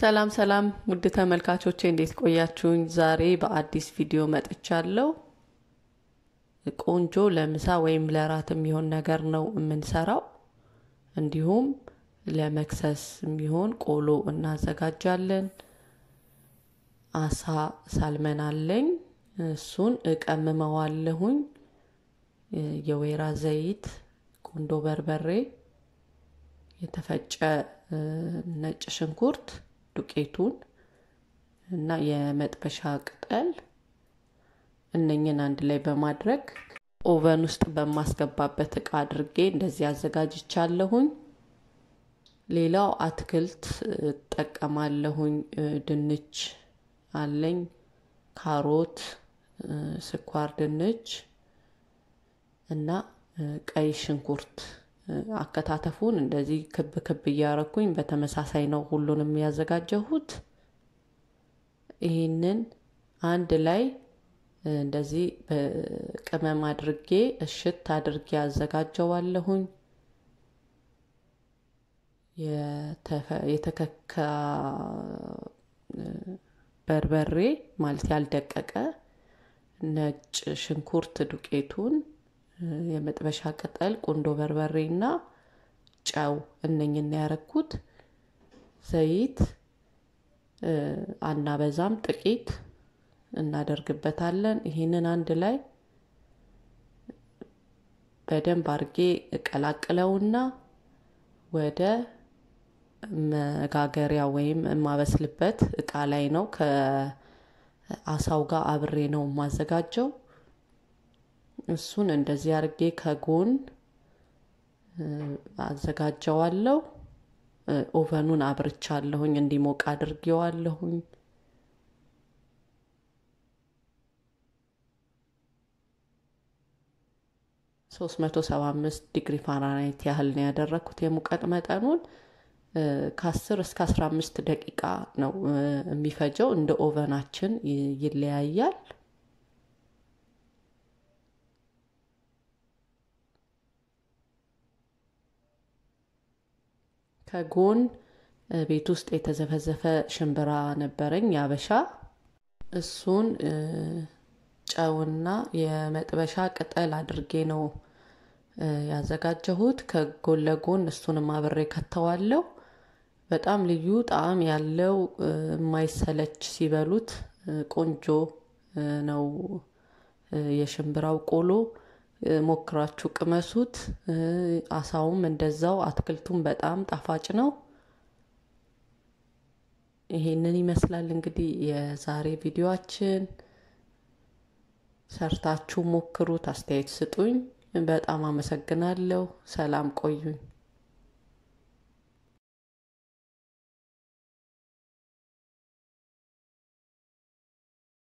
ሰላም ሰላም ውድ ተመልካቾቼ እንዴት ቆያችሁኝ? ዛሬ በአዲስ ቪዲዮ መጥቻለሁ። ቆንጆ ለምሳ ወይም ለራት የሚሆን ነገር ነው የምንሰራው። እንዲሁም ለመክሰስ የሚሆን ቆሎ እናዘጋጃለን። አሳ ሳልመን አለኝ፣ እሱን እቀምመዋለሁኝ። የወይራ ዘይት፣ ቆንዶ በርበሬ፣ የተፈጨ ነጭ ሽንኩርት ዱቄቱን እና የመጥበሻ ቅጠል እነኝን አንድ ላይ በማድረግ ኦቨን ውስጥ በማስገባበት እቃ አድርጌ እንደዚህ አዘጋጅቻለሁኝ። ሌላው አትክልት እጠቀማለሁኝ። ድንች አለኝ፣ ካሮት፣ ስኳር ድንች እና ቀይ ሽንኩርት አከታተፉን እንደዚህ ክብ ክብ እያረኩኝ በተመሳሳይ ነው ሁሉንም ያዘጋጀሁት። ይህንን አንድ ላይ እንደዚህ በቅመም አድርጌ እሽት አድርጌ አዘጋጀዋለሁኝ። የተከካ በርበሬ ማለት ያልደቀቀ ነጭ ሽንኩርት ዱቄቱን የመጥበሻ ቅጠል፣ ቁንዶ በርበሬ እና ጨው እነኝን ያረኩት። ዘይት አናበዛም፣ ጥቂት እናደርግበታለን። ይህንን አንድ ላይ በደንብ አድርጌ እቀላቅለውና ወደ መጋገሪያ ወይም የማበስልበት እቃ ላይ ነው። ከአሳው ጋር አብሬ ነው የማዘጋጀው። እሱን እንደዚህ አድርጌ ከጎን አዘጋጀዋለሁ። ኦቨኑን አብርቻለሁኝ እንዲሞቅ አድርጌዋለሁኝ። ሶስት መቶ ሰባ አምስት ዲግሪ ፋራናይት ያህል ነው ያደረግኩት የሙቀት መጠኑን ከአስር እስከ አስራ አምስት ደቂቃ ነው የሚፈጀው። እንደ ኦቨናችን ይለያያል። ከጎን ቤት ውስጥ የተዘፈዘፈ ሽንብራ ነበረኝ ያበሻ። እሱን ጨውና የመጥበሻ ቅጠል አድርጌ ነው ያዘጋጀሁት። ከጎን ለጎን እሱንም አብሬ ከተዋለው። በጣም ልዩ ጣዕም ያለው የማይሰለች ሲበሉት ቆንጆ ነው የሽንብራው ቆሎ። ሞክራችሁ ቅመሱት። አሳውም እንደዛው አትክልቱም በጣም ጣፋጭ ነው። ይሄንን ይመስላል እንግዲህ የዛሬ ቪዲዮችን። ሰርታችሁ ሞክሩት፣ አስተያየት ስጡኝ። በጣም አመሰግናለሁ። ሰላም ቆዩኝ።